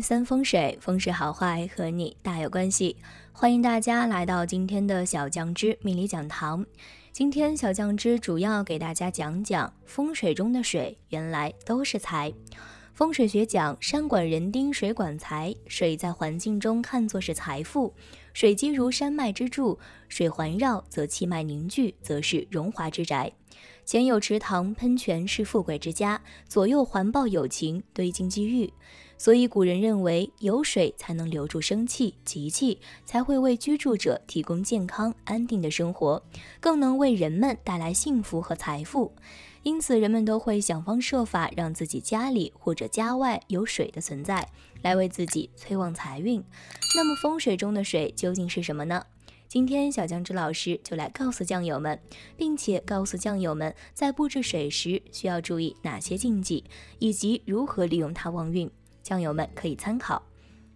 三风水，风水好坏和你大有关系。欢迎大家来到今天的小酱汁命理讲堂。今天小酱汁主要给大家讲讲风水中的水，原来都是财。风水学讲，山管人丁，水管财。水在环境中看作是财富，水积如山脉之柱，水环绕则气脉凝聚，则是荣华之宅。前有池塘喷泉是富贵之家，左右环抱有情堆金积玉，所以古人认为有水才能留住生气，吉气才会为居住者提供健康安定的生活，更能为人们带来幸福和财富。因此，人们都会想方设法让自己家里或者家外有水的存在，来为自己催旺财运。那么，风水中的水究竟是什么呢？今天小酱汁老师就来告诉酱友们，并且告诉酱友们在布置水时需要注意哪些禁忌，以及如何利用它旺运。酱友们可以参考。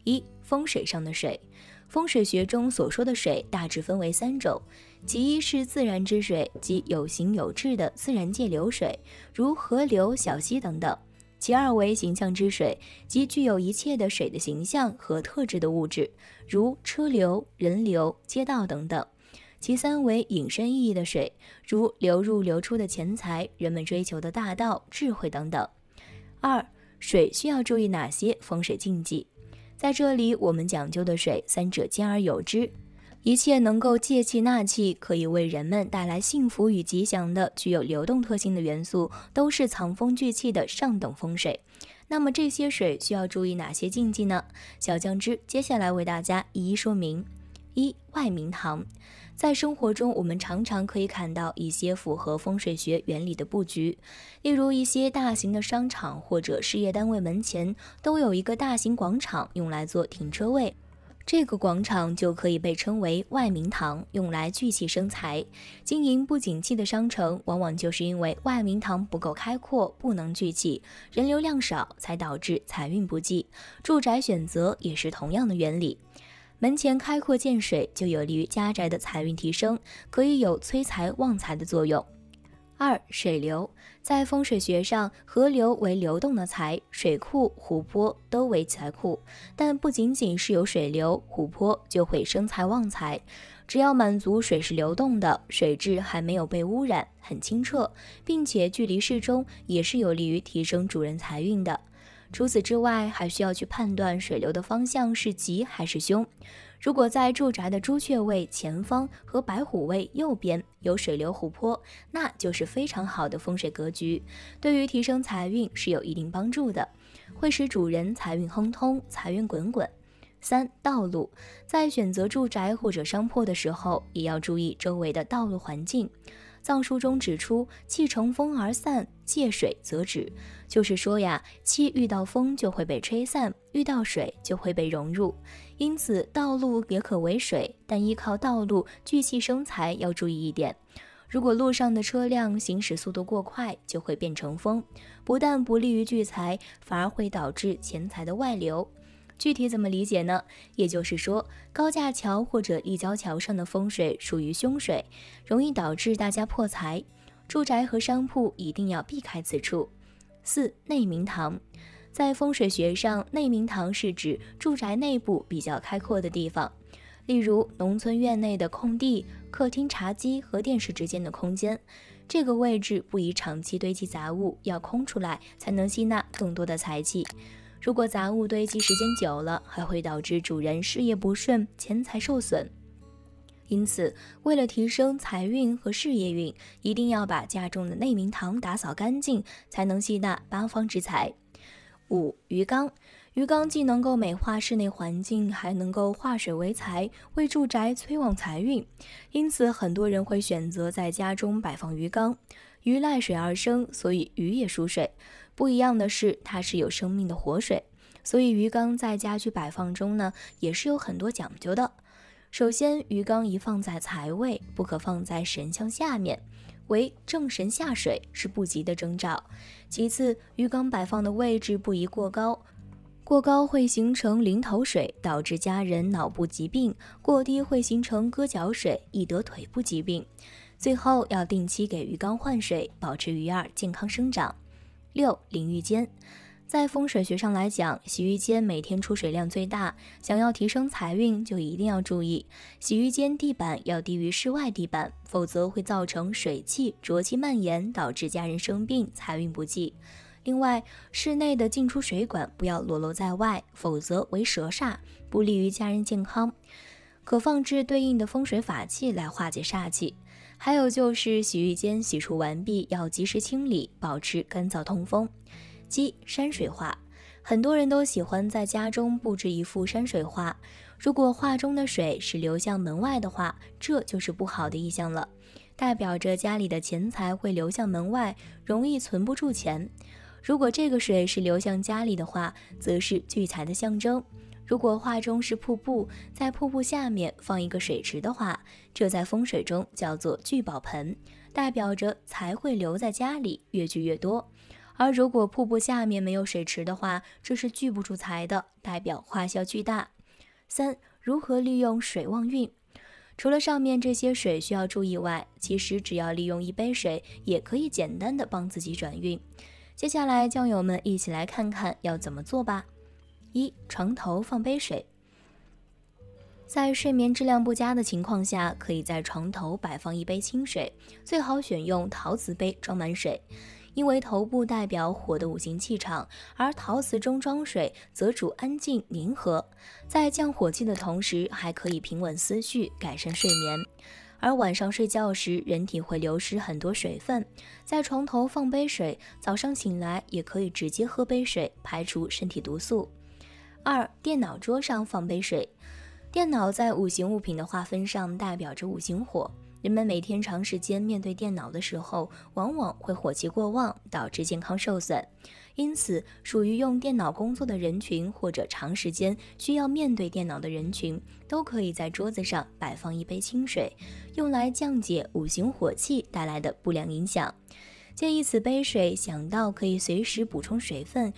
一风水上的水，风水学中所说的水大致分为三种，其一是自然之水，即有形有质的自然界流水，如河流、小溪等等。其二为形象之水，即具有一切的水的形象和特质的物质，如车流、人流、街道等等；其三为引申意义的水，如流入流出的钱财、人们追求的大道、智慧等等。二、水需要注意哪些风水禁忌？在这里，我们讲究的水三者兼而有之。一切能够借气纳气，可以为人们带来幸福与吉祥的，具有流动特性的元素，都是藏风聚气的上等风水。那么这些水需要注意哪些禁忌呢？小将之接下来为大家一一说明。一外明堂，在生活中我们常常可以看到一些符合风水学原理的布局，例如一些大型的商场或者事业单位门前都有一个大型广场，用来做停车位。这个广场就可以被称为外明堂，用来聚气生财。经营不景气的商城，往往就是因为外明堂不够开阔，不能聚气，人流量少，才导致财运不济。住宅选择也是同样的原理，门前开阔见水，就有利于家宅的财运提升，可以有催财旺财的作用。二水流在风水学上，河流为流动的财，水库、湖泊都为财库。但不仅仅是有水流，湖泊就会生财旺财。只要满足水是流动的，水质还没有被污染，很清澈，并且距离适中，也是有利于提升主人财运的。除此之外，还需要去判断水流的方向是吉还是凶。如果在住宅的朱雀位前方和白虎位右边有水流湖泊，那就是非常好的风水格局，对于提升财运是有一定帮助的，会使主人财运亨通，财运滚滚。三道路在选择住宅或者商铺的时候，也要注意周围的道路环境。藏书中指出，气乘风而散，借水则止。就是说呀，气遇到风就会被吹散，遇到水就会被融入。因此，道路也可为水，但依靠道路聚气生财要注意一点：如果路上的车辆行驶速度过快，就会变成风，不但不利于聚财，反而会导致钱财的外流。具体怎么理解呢？也就是说，高架桥或者立交桥上的风水属于凶水，容易导致大家破财。住宅和商铺一定要避开此处。四内明堂，在风水学上，内明堂是指住宅内部比较开阔的地方，例如农村院内的空地、客厅茶几和电视之间的空间。这个位置不宜长期堆积杂物，要空出来才能吸纳更多的财气。如果杂物堆积时间久了，还会导致主人事业不顺、钱财受损。因此，为了提升财运和事业运，一定要把家中的内明堂打扫干净，才能吸纳八方之财。五、鱼缸，鱼缸既能够美化室内环境，还能够化水为财，为住宅催旺财运。因此，很多人会选择在家中摆放鱼缸。鱼赖水而生，所以鱼也属水。不一样的是，它是有生命的活水，所以鱼缸在家居摆放中呢，也是有很多讲究的。首先，鱼缸宜放在财位，不可放在神像下面，为正神下水，是不吉的征兆。其次，鱼缸摆放的位置不宜过高，过高会形成零头水，导致家人脑部疾病；过低会形成割脚水，易得腿部疾病。最后要定期给鱼缸换水，保持鱼儿健康生长。六，淋浴间，在风水学上来讲，洗浴间每天出水量最大，想要提升财运就一定要注意，洗浴间地板要低于室外地板，否则会造成水气浊气蔓延，导致家人生病，财运不济。另外，室内的进出水管不要裸露在外，否则为蛇煞，不利于家人健康，可放置对应的风水法器来化解煞气。还有就是洗浴间洗漱完毕要及时清理，保持干燥通风。七、山水画，很多人都喜欢在家中布置一幅山水画。如果画中的水是流向门外的话，这就是不好的意象了，代表着家里的钱财会流向门外，容易存不住钱。如果这个水是流向家里的话，则是聚财的象征。如果画中是瀑布，在瀑布下面放一个水池的话，这在风水中叫做聚宝盆，代表着财会留在家里，越聚越多。而如果瀑布下面没有水池的话，这是聚不住财的，代表花销巨大。三、如何利用水旺运？除了上面这些水需要注意外，其实只要利用一杯水，也可以简单的帮自己转运。接下来，将友们一起来看看要怎么做吧。一床头放杯水，在睡眠质量不佳的情况下，可以在床头摆放一杯清水，最好选用陶瓷杯装满水，因为头部代表火的五行气场，而陶瓷中装水则主安静宁和，在降火气的同时，还可以平稳思绪，改善睡眠。而晚上睡觉时，人体会流失很多水分，在床头放杯水，早上醒来也可以直接喝杯水，排除身体毒素。二电脑桌上放杯水，电脑在五行物品的划分上代表着五行火。人们每天长时间面对电脑的时候，往往会火气过旺，导致健康受损。因此，属于用电脑工作的人群或者长时间需要面对电脑的人群，都可以在桌子上摆放一杯清水，用来降解五行火气带来的不良影响。建议此杯水想到可以随时补充水分。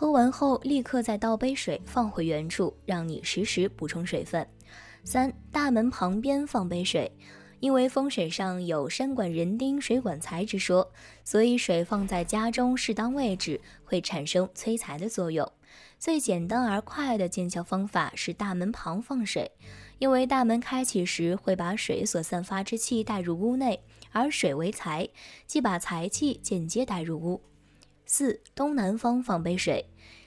喝完后，立刻再倒杯水放回原处，让你实时补充水分。三大门旁边放杯水，因为风水上有山管人丁，水管财之说，所以水放在家中适当位置会产生催财的作用。最简单而快的见效方法是大门旁放水，因为大门开启时会把水所散发之气带入屋内，而水为财，即把财气间接带入屋。四东南方放杯水，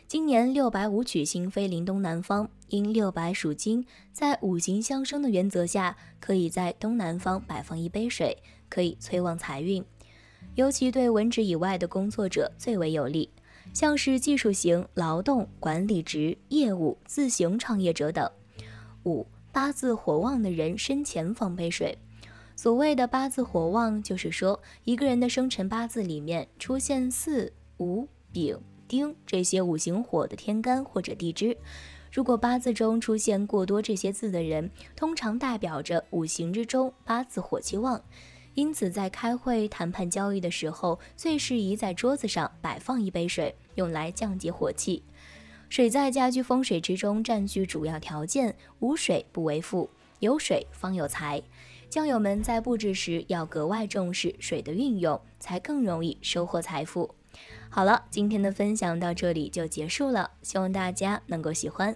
今年六白五曲星飞临东南方，因六白属金，在五行相生的原则下，可以在东南方摆放一杯水，可以催旺财运，尤其对文职以外的工作者最为有利，像是技术型、劳动、管理职、业务、自行创业者等。五八字火旺的人身前放杯水，所谓的八字火旺，就是说一个人的生辰八字里面出现四。午、丙、丁这些五行火的天干或者地支，如果八字中出现过多这些字的人，通常代表着五行之中八字火气旺，因此在开会、谈判、交易的时候，最适宜在桌子上摆放一杯水，用来降解火气。水在家居风水之中占据主要条件，无水不为富，有水方有财。将友们在布置时要格外重视水的运用，才更容易收获财富。好了，今天的分享到这里就结束了，希望大家能够喜欢。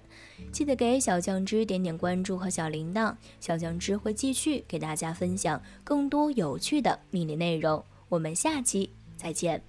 记得给小酱汁点点关注和小铃铛，小酱汁会继续给大家分享更多有趣的历史内容。我们下期再见。